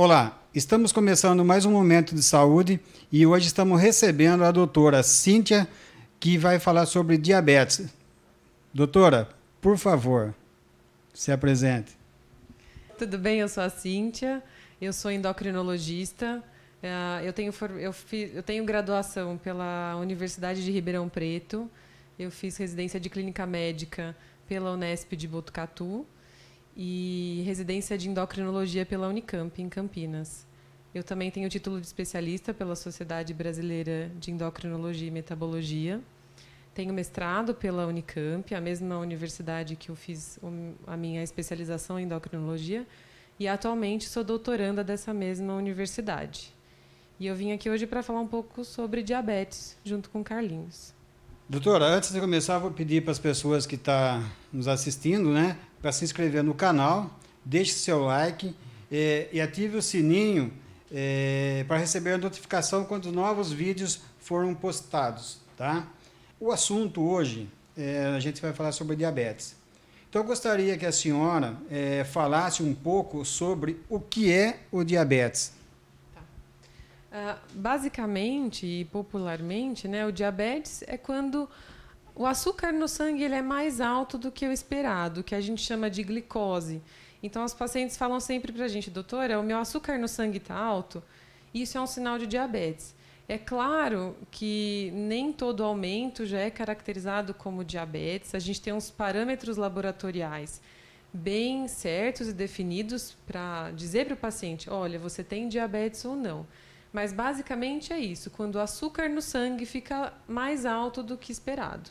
Olá, estamos começando mais um momento de saúde e hoje estamos recebendo a doutora Cíntia, que vai falar sobre diabetes. Doutora, por favor, se apresente. Tudo bem, eu sou a Cíntia, eu sou endocrinologista. Eh, eu tenho, eu, fiz, eu tenho graduação pela Universidade de Ribeirão Preto, eu fiz residência de clínica médica pela Unesp de Botucatu e residência de endocrinologia pela Unicamp, em Campinas. Eu também tenho o título de especialista pela Sociedade Brasileira de Endocrinologia e Metabologia. Tenho mestrado pela Unicamp, a mesma universidade que eu fiz a minha especialização em endocrinologia, e atualmente sou doutoranda dessa mesma universidade. E eu vim aqui hoje para falar um pouco sobre diabetes, junto com Carlinhos. Doutora, antes de começar, vou pedir para as pessoas que estão tá nos assistindo, né, para se inscrever no canal, deixe seu like eh, e ative o sininho eh, para receber a notificação quando novos vídeos foram postados, tá? O assunto hoje, eh, a gente vai falar sobre diabetes. Então, eu gostaria que a senhora falasse um pouco sobre o que é o diabetes. Ah, basicamente e popularmente, né, o diabetes é quando o açúcar no sangue ele é mais alto do que o esperado, que a gente chama de glicose. Então, os pacientes falam sempre para a gente, doutora, o meu açúcar no sangue está alto, isso é um sinal de diabetes. É claro que nem todo aumento já é caracterizado como diabetes, a gente tem uns parâmetros laboratoriais bem certos e definidos para dizer para o paciente, olha, você tem diabetes ou não. Mas basicamente é isso, quando o açúcar no sangue fica mais alto do que esperado.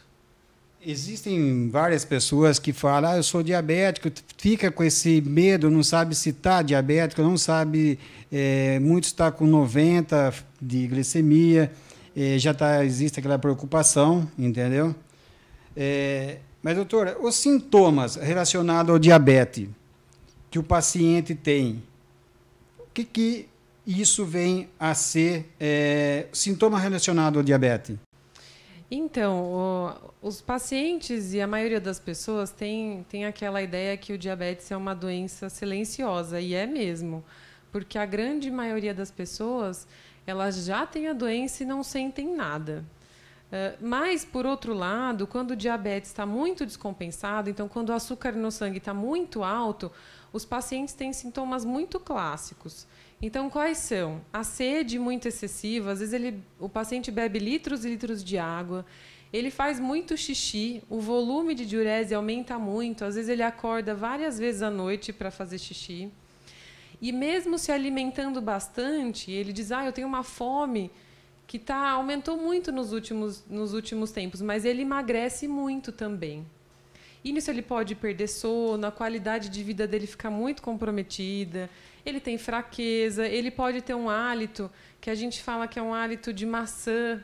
Existem várias pessoas que falam, ah, eu sou diabético, fica com esse medo, não sabe se está diabético, não sabe, é, muito está com 90 de glicemia, é, já tá, existe aquela preocupação, entendeu? É, mas, doutora, os sintomas relacionados ao diabetes que o paciente tem, o que, que e isso vem a ser é, sintoma relacionado ao diabetes? Então, o, os pacientes e a maioria das pessoas tem, tem aquela ideia que o diabetes é uma doença silenciosa, e é mesmo, porque a grande maioria das pessoas elas já têm a doença e não sentem nada. É, mas, por outro lado, quando o diabetes está muito descompensado, então, quando o açúcar no sangue está muito alto, os pacientes têm sintomas muito clássicos. Então, quais são? A sede muito excessiva, às vezes ele, o paciente bebe litros e litros de água, ele faz muito xixi, o volume de diurese aumenta muito, às vezes ele acorda várias vezes à noite para fazer xixi. E mesmo se alimentando bastante, ele diz: "Ah, eu tenho uma fome que tá aumentou muito nos últimos nos últimos tempos", mas ele emagrece muito também. E nisso ele pode perder sono, a qualidade de vida dele fica muito comprometida ele tem fraqueza, ele pode ter um hálito que a gente fala que é um hálito de maçã,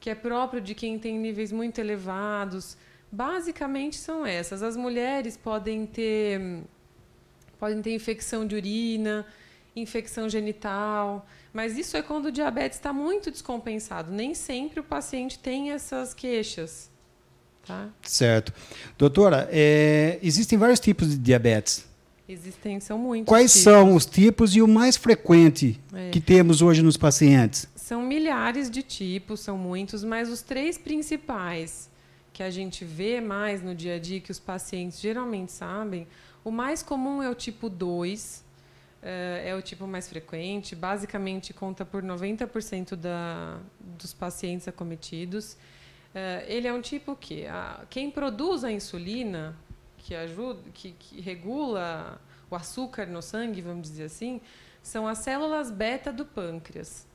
que é próprio de quem tem níveis muito elevados. Basicamente são essas. As mulheres podem ter podem ter infecção de urina, infecção genital, mas isso é quando o diabetes está muito descompensado. Nem sempre o paciente tem essas queixas. Tá? Certo. Doutora, é, existem vários tipos de diabetes. Existem, são muitos. Quais tipos. são os tipos e o mais frequente é. que temos hoje nos pacientes? São milhares de tipos, são muitos, mas os três principais que a gente vê mais no dia a dia, que os pacientes geralmente sabem, o mais comum é o tipo 2, eh, é o tipo mais frequente, basicamente conta por 90% da, dos pacientes acometidos. Eh, ele é um tipo que quem produz a insulina que ajuda, que, que regula o açúcar no sangue, vamos dizer assim, são as células beta do pâncreas.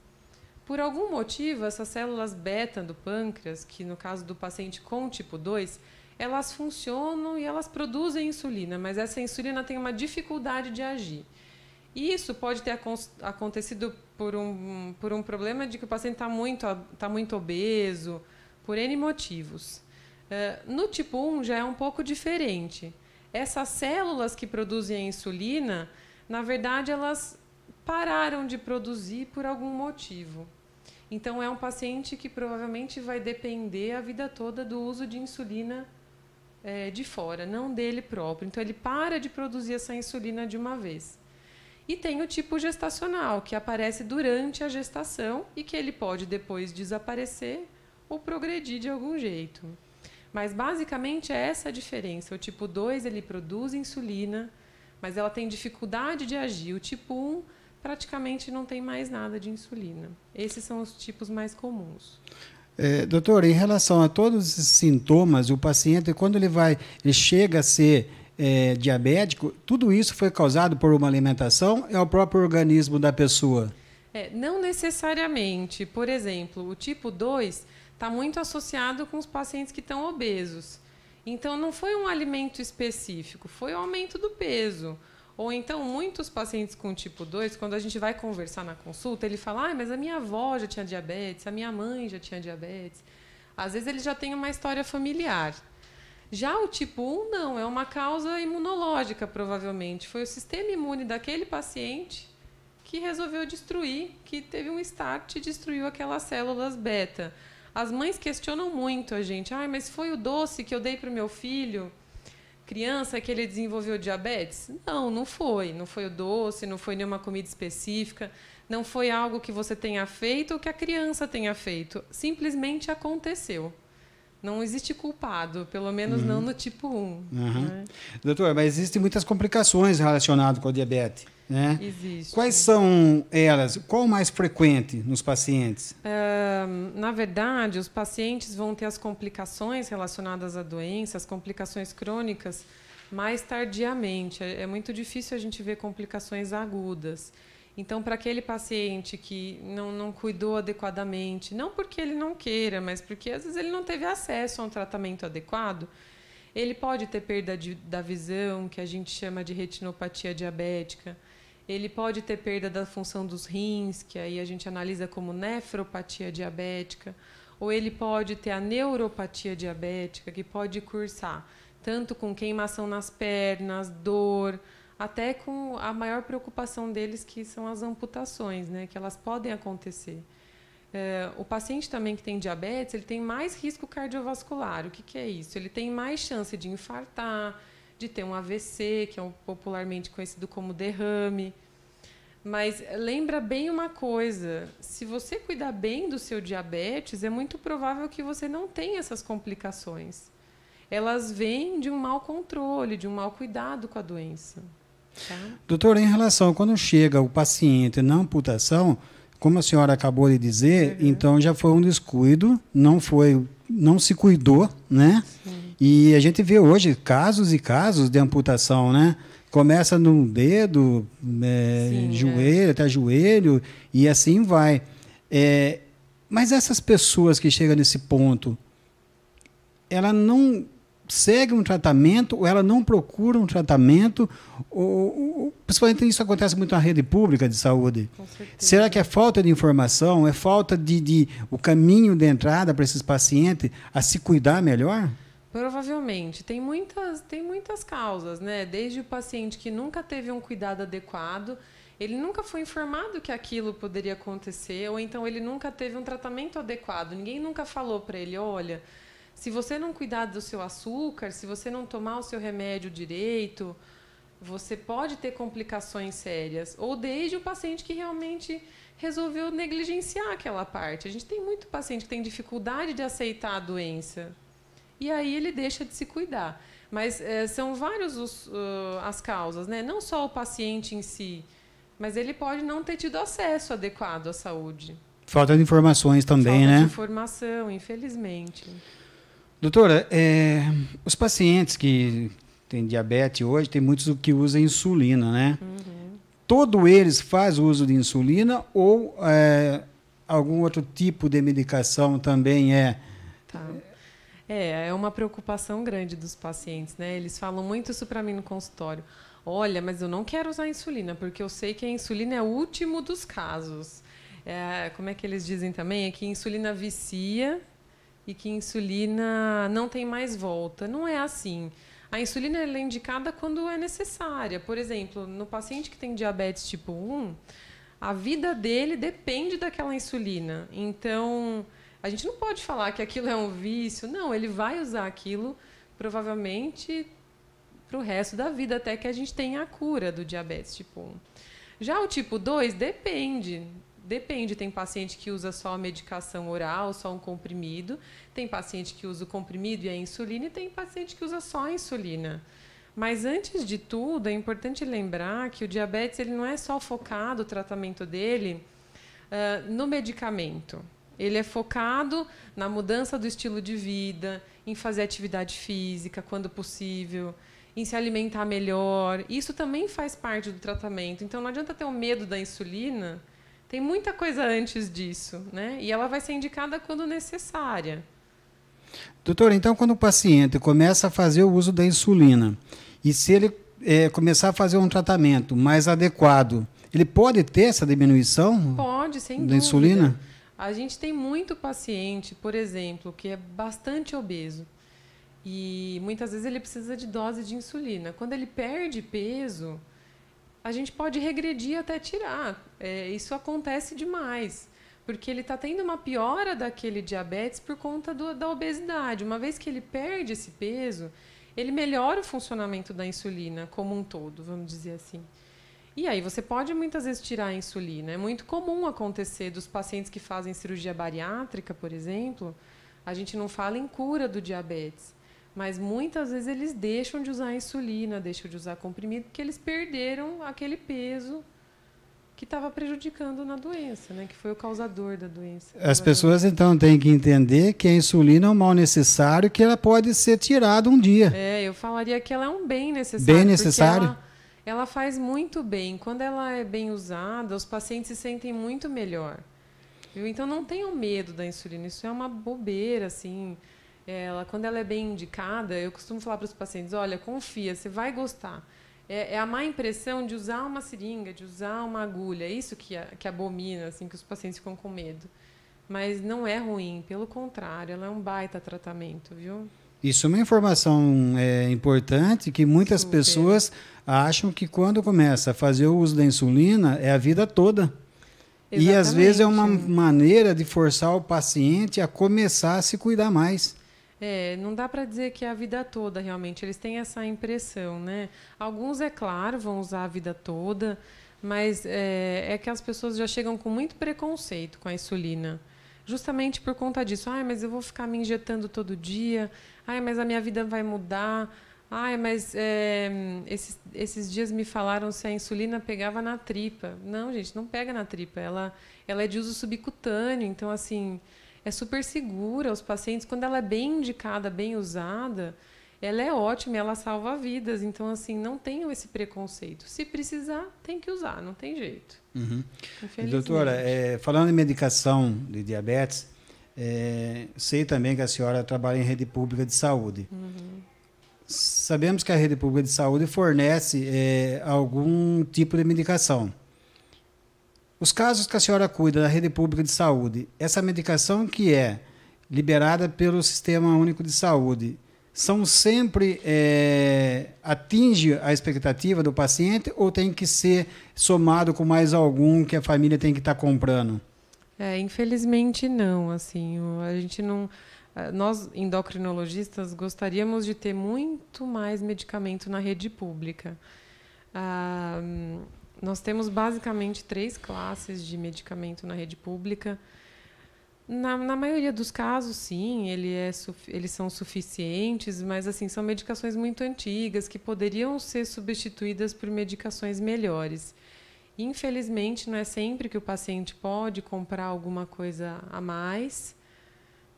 Por algum motivo, essas células beta do pâncreas, que no caso do paciente com tipo 2, elas funcionam e elas produzem insulina, mas essa insulina tem uma dificuldade de agir. E isso pode ter acontecido por um, por um problema de que o paciente está muito, tá muito obeso, por N motivos. Ah, no tipo 1 já é um pouco diferente. Essas células que produzem a insulina, na verdade, elas pararam de produzir por algum motivo. Então, é um paciente que provavelmente vai depender a vida toda do uso de insulina é, de fora, não dele próprio. Então, ele para de produzir essa insulina de uma vez. E tem o tipo gestacional, que aparece durante a gestação e que ele pode depois desaparecer ou progredir de algum jeito. Mas basicamente é essa a diferença. O tipo 2 ele produz insulina, mas ela tem dificuldade de agir. O tipo 1 praticamente não tem mais nada de insulina. Esses são os tipos mais comuns. É, doutor, em relação a todos esses sintomas, o paciente, quando ele vai, ele chega a ser é, diabético, tudo isso foi causado por uma alimentação é o próprio organismo da pessoa? É, não necessariamente. Por exemplo, o tipo 2 está muito associado com os pacientes que estão obesos. Então, não foi um alimento específico, foi o aumento do peso. Ou então, muitos pacientes com tipo 2, quando a gente vai conversar na consulta, ele fala: ah, mas a minha avó já tinha diabetes, a minha mãe já tinha diabetes. Às vezes, ele já tem uma história familiar. Já o tipo 1, não, é uma causa imunológica, provavelmente. Foi o sistema imune daquele paciente que resolveu destruir, que teve um start e destruiu aquelas células beta. As mães questionam muito a gente. Ai, ah, mas foi o doce que eu dei para o meu filho, criança, que ele desenvolveu diabetes? Não, não foi. Não foi o doce, não foi nenhuma comida específica, não foi algo que você tenha feito ou que a criança tenha feito. Simplesmente aconteceu não existe culpado, pelo menos uhum. não no tipo 1. Uhum. Né? mas existem muitas complicações relacionadas com a diabetes. Né? Existe. Quais são elas? Qual mais frequente nos pacientes? Uh, na verdade, os pacientes vão ter as complicações relacionadas à doença, as complicações crônicas, mais tardiamente. É, é muito difícil a gente ver complicações agudas. Então, para aquele paciente que não, não cuidou adequadamente, não porque ele não queira, mas porque às vezes ele não teve acesso a um tratamento adequado, ele pode ter perda de, da visão, que a gente chama de retinopatia diabética. Ele pode ter perda da função dos rins, que aí a gente analisa como nefropatia diabética. Ou ele pode ter a neuropatia diabética, que pode cursar tanto com queimação nas pernas, dor, até com a maior preocupação deles, que são as amputações, né? que elas podem acontecer. É, o paciente também que tem diabetes, ele tem mais risco cardiovascular. O que, que é isso? Ele tem mais chance de infartar, de ter um AVC, que é popularmente conhecido como derrame. Mas lembra bem uma coisa: se você cuidar bem do seu diabetes, é muito provável que você não tenha essas complicações. Elas vêm de um mau controle, de um mau cuidado com a doença. Tá. Doutor, em relação quando chega o paciente na amputação, como a senhora acabou de dizer, uhum. então já foi um descuido, não foi, não se cuidou, né? Sim. E a gente vê hoje casos e casos de amputação, né? Começa no dedo, é, Sim, é. joelho, é. até joelho, e assim vai. É, mas essas pessoas que chegam nesse ponto, ela não segue um tratamento ou ela não procura um tratamento, ou, ou, principalmente isso acontece muito na rede pública de saúde. Será que é falta de informação, é falta de, de o caminho de entrada para esses pacientes a se cuidar melhor? Provavelmente. Tem muitas, tem muitas causas, né? Desde o paciente que nunca teve um cuidado adequado, ele nunca foi informado que aquilo poderia acontecer, ou então ele nunca teve um tratamento adequado. Ninguém nunca falou para ele, olha, se você não cuidar do seu açúcar, se você não tomar o seu remédio direito, você pode ter complicações sérias. Ou desde o paciente que realmente resolveu negligenciar aquela parte. A gente tem muito paciente que tem dificuldade de aceitar a doença. E aí ele deixa de se cuidar. Mas é, são várias uh, ah, as causas, né? Não só o paciente em si, mas ele pode não ter tido acesso adequado à saúde. Falta de informações também, Falta né? Falta de informação, infelizmente. Doutora, é, os pacientes que têm diabetes hoje, tem muitos que usam insulina, né? Uhum. Todo eles faz uso de insulina ou é, algum outro tipo de medicação também é? Tá. É, é uma preocupação grande dos pacientes, né? Eles falam muito isso para mim no consultório. Olha, mas eu não quero usar insulina, porque eu sei que a insulina é o último dos casos. É, como é que eles dizem também? É que insulina vicia e que insulina não tem mais volta. Não é assim. A insulina é indicada quando é necessária. Por exemplo, no paciente que tem diabetes tipo 1, a vida dele depende daquela insulina. Então, a gente não pode falar que aquilo é um vício. Não, ele vai usar aquilo provavelmente para o resto da vida, até que a gente tenha a cura do diabetes tipo 1. Já o tipo 2 depende. Depende, tem paciente que usa só a medicação oral, só um comprimido, tem paciente que usa o comprimido e a insulina, e tem paciente que usa só a insulina. Mas antes de tudo, é importante lembrar que o diabetes ele não é só focado o tratamento dele uh, no medicamento. Ele é focado na mudança do estilo de vida, em fazer atividade física quando possível, em se alimentar melhor. Isso também faz parte do tratamento. Então não adianta ter o um medo da insulina tem muita coisa antes disso, né? E ela vai ser indicada quando necessária. Doutor, então quando o paciente começa a fazer o uso da insulina e se ele é, começar a fazer um tratamento mais adequado, ele pode ter essa diminuição? Pode, sem da dúvida. insulina? A gente tem muito paciente, por exemplo, que é bastante obeso e muitas vezes ele precisa de dose de insulina. Quando ele perde peso, a gente pode regredir até tirar. É, isso acontece demais. Porque ele está tendo uma piora daquele diabetes por conta do, da obesidade. Uma vez que ele perde esse peso, ele melhora o funcionamento da insulina como um todo, vamos dizer assim. E aí você pode muitas vezes tirar a insulina. É muito comum acontecer dos pacientes que fazem cirurgia bariátrica, por exemplo, a gente não fala em cura do diabetes, mas muitas vezes eles deixam de usar insulina, deixam de usar comprimido, porque eles perderam aquele peso que estava prejudicando na doença, né? que foi o causador da doença. As pessoas então têm que entender que a insulina é um mal necessário que ela pode ser tirada um dia. É, eu falaria que ela é um bem necessário. Bem necessário. Ela, ela faz muito bem. Quando ela é bem usada, os pacientes se sentem muito melhor. Viu? Então não tenham medo da insulina. Isso é uma bobeira, assim ela, quando ela é bem indicada, eu costumo falar para os pacientes: olha, confia, você vai gostar. É, é, a má impressão de usar uma seringa, de usar uma agulha, é isso que, que abomina, assim, que os pacientes ficam com medo. Mas não é ruim, pelo contrário, ela é um baita tratamento, viu? Isso é uma informação é, importante que muitas Super. pessoas acham que quando começa a fazer o uso da insulina é a vida toda. Exatamente. E às vezes é uma maneira de forçar o paciente a começar a se cuidar mais. É, não dá para dizer que é a vida toda, realmente. Eles têm essa impressão, né? Alguns, é claro, vão usar a vida toda, mas é, é que as pessoas já chegam com muito preconceito com a insulina justamente por conta disso. Ai, mas eu vou ficar me injetando todo dia. Ai, mas a minha vida vai mudar. Ai, mas é, esses, esses dias me falaram se a insulina pegava na tripa. Não, gente, não pega na tripa. Ela, ela é de uso subcutâneo, então assim é super segura os pacientes. Quando ela é bem indicada, bem usada, ela é ótima, ela salva vidas. Então, assim, não tenham esse preconceito. Se precisar, tem que usar, não tem jeito. Uhum. Doutora, é, falando em medicação de diabetes, é, sei também que a senhora trabalha em rede pública de saúde. Uhum. Sabemos que a rede pública de saúde fornece é, algum tipo de medicação. Os casos que a senhora cuida da rede pública de saúde, essa medicação que é liberada pelo Sistema Único de Saúde, são sempre é, atinge a expectativa do paciente ou tem que ser somado com mais algum que a família tem que estar tá comprando? É, infelizmente não, assim, a gente não nós endocrinologistas gostaríamos de ter muito mais medicamento na rede pública. Ah, nós temos basicamente três classes de medicamento na rede pública. Na, na maioria dos casos, sim, ele é, eles são suficientes, mas assim são medicações muito antigas que poderiam ser substituídas por medicações melhores. Infelizmente, não é sempre que o paciente pode comprar alguma coisa a mais,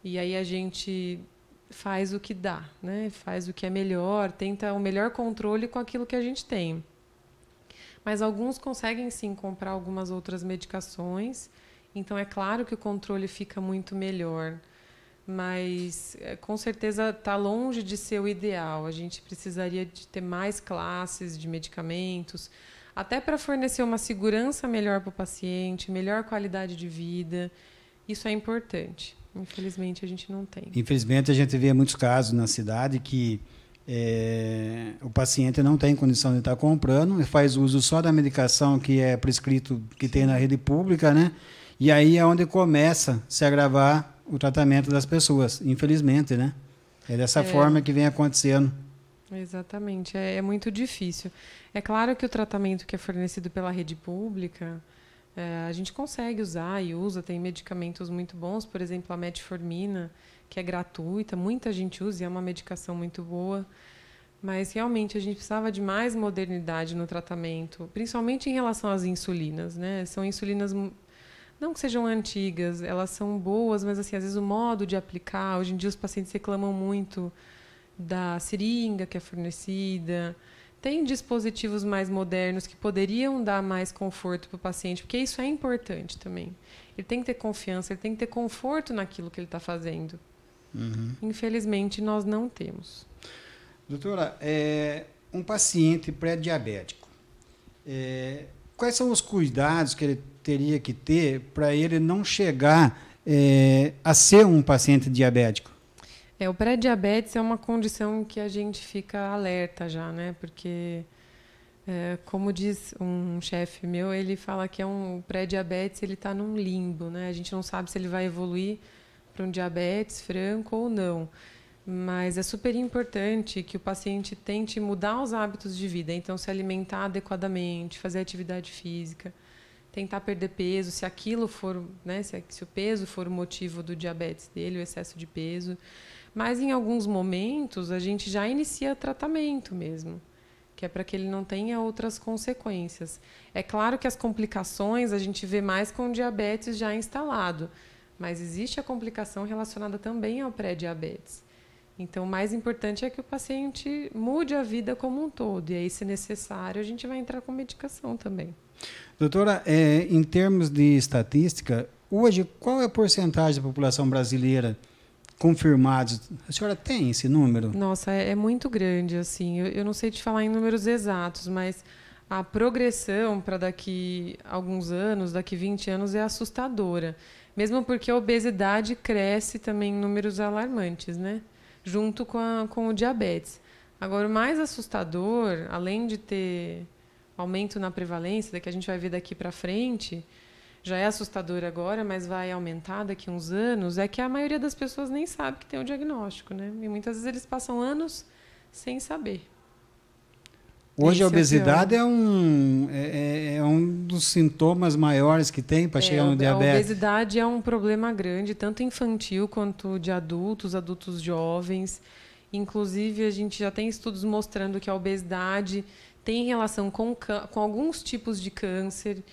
e aí a gente faz o que dá, né? faz o que é melhor, tenta o melhor controle com aquilo que a gente tem. Mas alguns conseguem sim comprar algumas outras medicações. Então é claro que o controle fica muito melhor, mas é, com certeza está longe de ser o ideal. A gente precisaria de ter mais classes de medicamentos, até para fornecer uma segurança melhor para o paciente, melhor qualidade de vida. Isso é importante. Infelizmente a gente não tem. Infelizmente a gente vê muitos casos na cidade que é, o paciente não tem condição de estar comprando, e faz uso só da medicação que é prescrito, que tem na rede pública, né? E aí é onde começa a se agravar o tratamento das pessoas, infelizmente, né? É dessa é, forma que vem acontecendo. Exatamente, é, é, muito difícil. É claro que o tratamento que é fornecido pela rede pública, é, a gente consegue usar e usa, tem medicamentos muito bons, por exemplo, a metformina, que é gratuita, muita gente usa e é uma medicação muito boa. Mas realmente a gente precisava de mais modernidade no tratamento, principalmente em relação às insulinas, né? São insulinas hum, não que sejam antigas, elas são boas, mas assim, às vezes o modo de aplicar, hoje em dia os pacientes reclamam muito da seringa que é fornecida. Tem dispositivos mais modernos que poderiam dar mais conforto para o paciente, porque isso é importante também. Ele tem que ter confiança, ele tem que ter conforto naquilo que ele está fazendo. Uhum. Infelizmente, nós não temos. Doutora, é, um paciente pré-diabético, é, quais são os cuidados que ele teria que ter para ele não chegar é, a ser um paciente diabético? É, o pré-diabetes é uma condição que a gente fica alerta já, né? Porque, é, como diz um chefe meu, ele fala que é um pré-diabetes, ele está num limbo, né? A gente não sabe se ele vai evoluir para um diabetes franco ou não. Mas é super importante que o paciente tente mudar os hábitos de vida, então se alimentar adequadamente, fazer atividade física, tentar perder peso, se aquilo for, né, se, se o peso for o motivo do diabetes dele, o excesso de peso. Mas em alguns momentos a gente já inicia tratamento mesmo, que é para que ele não tenha outras consequências. É claro que as complicações a gente vê mais com diabetes já instalado mas existe a complicação relacionada também ao pré-diabetes. Então, o mais importante é que o paciente mude a vida como um todo. E aí, se necessário, a gente vai entrar com medicação também. Doutora, é, em termos de estatística, hoje, qual é a porcentagem da população brasileira confirmados? A senhora tem esse número? Nossa, é, é muito grande, assim. Eu, eu, não sei te falar em números exatos, mas a progressão para daqui alguns anos, daqui 20 anos, é assustadora. Mesmo porque a obesidade cresce também em números alarmantes, né? Junto com, a, com o diabetes. Agora, o mais assustador, além de ter aumento na prevalência, que a gente vai ver daqui para frente, já é assustador agora, mas vai aumentar daqui uns anos, é que a maioria das pessoas nem sabe que tem o diagnóstico, né? E muitas vezes eles passam anos sem saber. Hoje Esse a é obesidade é, é um, é, é, um dos sintomas maiores que tem para é, chegar no diabetes. A obesidade é um problema grande, tanto infantil quanto de adultos, adultos jovens. Inclusive, a gente já tem estudos mostrando que a obesidade tem relação com, com alguns tipos de câncer.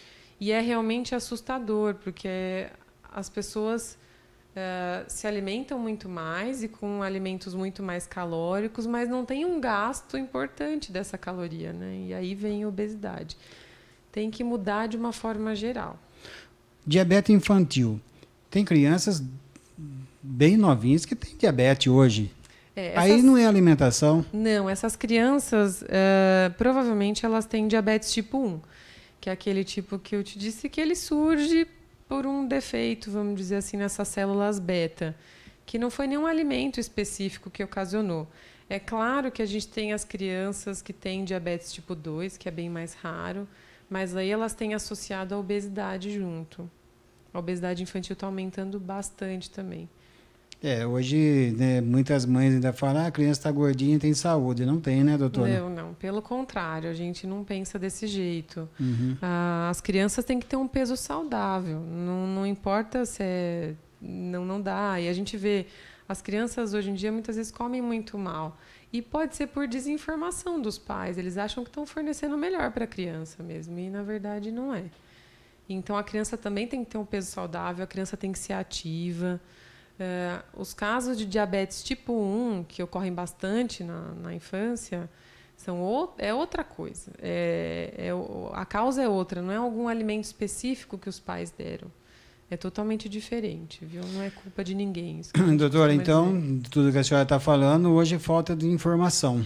E é realmente assustador, porque as pessoas eh, se alimentam muito mais e com alimentos muito mais calóricos, mas não tem um gasto importante dessa caloria, né? E aí vem a obesidade. Tem que mudar de uma forma geral. Diabetes infantil. Tem crianças bem novinhas que têm diabetes hoje. É, essas... Aí não é alimentação? Não, essas crianças uh, provavelmente elas têm diabetes tipo 1, que é aquele tipo que eu te disse que ele surge por um defeito, vamos dizer assim, nessas células beta, que não foi nenhum alimento específico que ocasionou. É claro que a gente tem as crianças que têm diabetes tipo 2, que é bem mais raro, mas aí elas têm associado a obesidade junto. A obesidade infantil está aumentando bastante também. É, hoje né, muitas mães ainda falam, ah, a criança está gordinha tem saúde. Não tem, né, doutora? Não, não. Pelo contrário, a gente não pensa desse jeito. Uhum. Ah, as crianças têm que ter um peso saudável. Não, não importa se é... Não, não dá. E a gente vê, as crianças hoje em dia muitas vezes comem muito mal. E pode ser por desinformação dos pais. Eles acham que estão fornecendo melhor para a criança mesmo. E na verdade não é. Então a criança também tem que ter um peso saudável, a criança tem que ser ativa. É, os casos de diabetes tipo 1, que ocorrem bastante na, na infância, são o, é outra coisa. É, é, a causa é outra, não é algum alimento específico que os pais deram. É totalmente diferente, viu? Não é culpa de ninguém. Doutora, então, de tudo que a senhora está falando, hoje é falta de informação.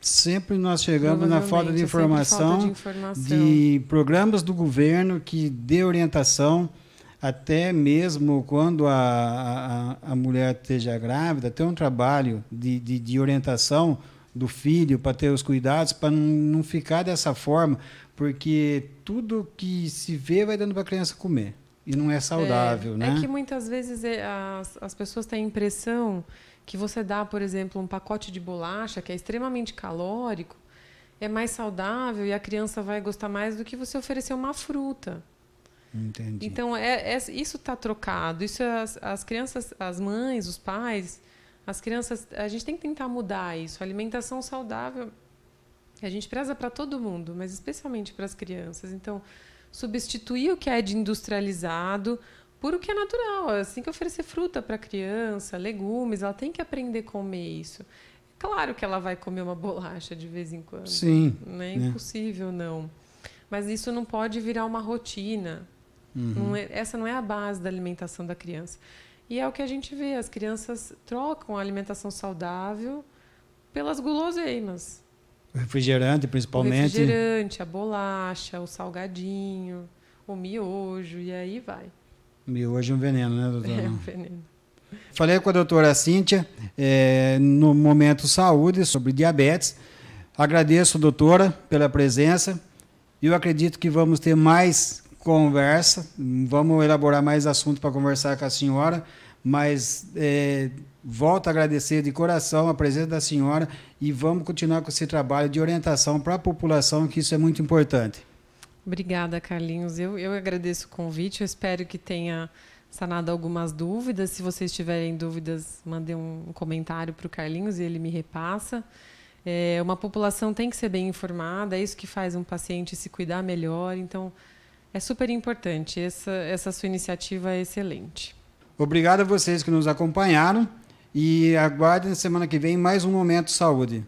Sempre nós chegamos na falta de informação, é falta de informação de programas do governo que dê orientação até mesmo quando a, a, a mulher esteja grávida, ter um trabalho de, de, de orientação do filho para ter os cuidados, para não ficar dessa forma, porque tudo que se vê vai dando para a criança comer e não é, é saudável, é, né? É que muitas vezes é, as, as pessoas têm a impressão que você dá, por exemplo, um pacote de bolacha que é extremamente calórico, é mais saudável e a criança vai gostar mais do que você oferecer uma fruta. Entendi. Então, é, é isso está trocado. Isso é as, as crianças, as mães, os pais, as crianças, a gente tem que tentar mudar isso. A alimentação saudável, a gente preza para todo mundo, mas especialmente para as crianças. Então, substituir o que é de industrializado por o que é natural. Assim que oferecer fruta para a criança, legumes, ela tem que aprender a comer isso. É claro que ela vai comer uma bolacha de vez em quando. Sim. Não é, é. Né? impossível, não. Mas isso não pode virar uma rotina. Uhum. Não é, essa não é a base da alimentação da criança. E é o que a gente vê: as crianças trocam a alimentação saudável pelas guloseimas. refrigerante, principalmente. O refrigerante, a bolacha, o salgadinho, o miojo, e aí vai. Miojo é um veneno, né, doutora? É, é um veneno. Falei com a doutora Cíntia é, no Momento Saúde sobre diabetes. Agradeço, doutora, pela presença. Eu acredito que vamos ter mais conversa, vamos elaborar mais assunto para conversar com a senhora, mas é, volto a agradecer de coração a presença da senhora e vamos continuar com esse trabalho de orientação para a população, que isso é muito importante. Obrigada, Carlinhos. Eu, eu agradeço o convite, eu espero que tenha sanado algumas dúvidas. Se vocês tiverem dúvidas, mandem um comentário para o Carlinhos e ele me repassa. É, uma população tem que ser bem informada, é isso que faz um paciente se cuidar melhor. Então, é super importante. Essa, essa sua iniciativa é excelente. Obrigado a vocês que nos acompanharam e aguardem semana que vem mais um Momento Saúde.